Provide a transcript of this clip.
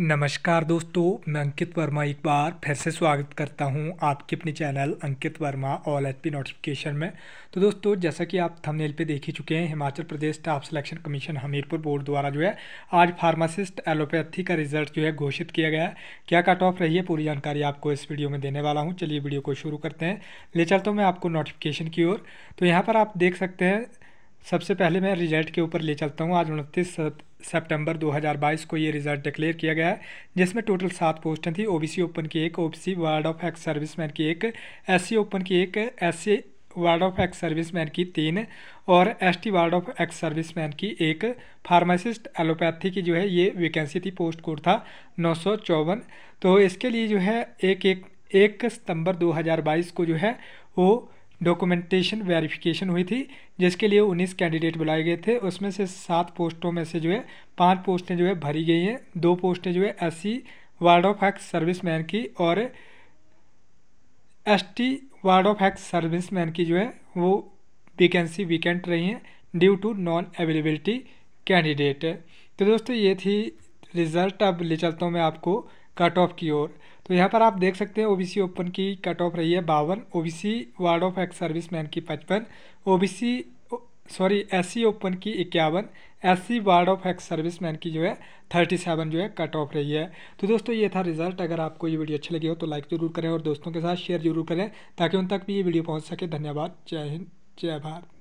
नमस्कार दोस्तों मैं अंकित वर्मा एक बार फिर से स्वागत करता हूं आपके अपने channel Ankit Verma all H P notification में तो दोस्तों जैसा कि आप थंबनेल पे देख ही चुके हैं Himachal Pradesh staff selection commission Hamirpur board द्वारा जो है आज फार्मासिस्ट एलोपैथी का रिजल्ट जो है घोषित किया गया है क्या कट ऑफ रही है पूरी जानकारी आपको इस वीडियो में देने वाला हूँ चलिए वीडियो को शुरू करते हैं ले चलता हूँ मैं आपको नोटिफिकेशन की ओर तो यहाँ पर आप देख सकते हैं सबसे पहले मैं रिजल्ट के ऊपर ले चलता हूँ आज उनतीस सितंबर 2022 को ये रिजल्ट डिक्लेयर किया गया है जिसमें टोटल सात पोस्टें थी ओबीसी ओपन की एक OBC ward of ex serviceman की एक एससी ओपन की एक SC ward of ex serviceman की तीन और ST ward of ex serviceman की एक फार्मासिस्ट एलोपैथी की जो है ये वैकेंसी थी पोस्ट कोड था नौ तो इसके लिए जो है एक एक एक सितंबर 2022 को जो है वो डॉक्यूमेंटेशन वेरिफिकेशन हुई थी जिसके लिए उन्नीस कैंडिडेट बुलाए गए थे उसमें से सात पोस्टों में से जो है पांच पोस्टें जो है भरी गई हैं दो पोस्टें जो है S ward of ex service man की और S ward of ex service man की जो है वो वैकेंसी वीकेंट रही हैं due to non availability candidate तो दोस्तों ये थी रिज़ल्ट अब ले चलता हूँ मैं आपको कट ऑफ की ओर तो यहाँ पर आप देख सकते हैं ओबीसी ओपन की कट ऑफ रही है बावन OBC ward of ex service man की पचपन ओबीसी सॉरी एससी ओपन की इक्यावन SC ward of ex service man की जो है थर्टी सेवन जो है कट ऑफ रही है तो दोस्तों ये था रिजल्ट अगर आपको ये वीडियो अच्छी लगी हो तो लाइक ज़रूर करें और दोस्तों के साथ शेयर जरूर करें ताकि उन तक भी ये वीडियो पहुँच सके धन्यवाद जय हिंद जय भारत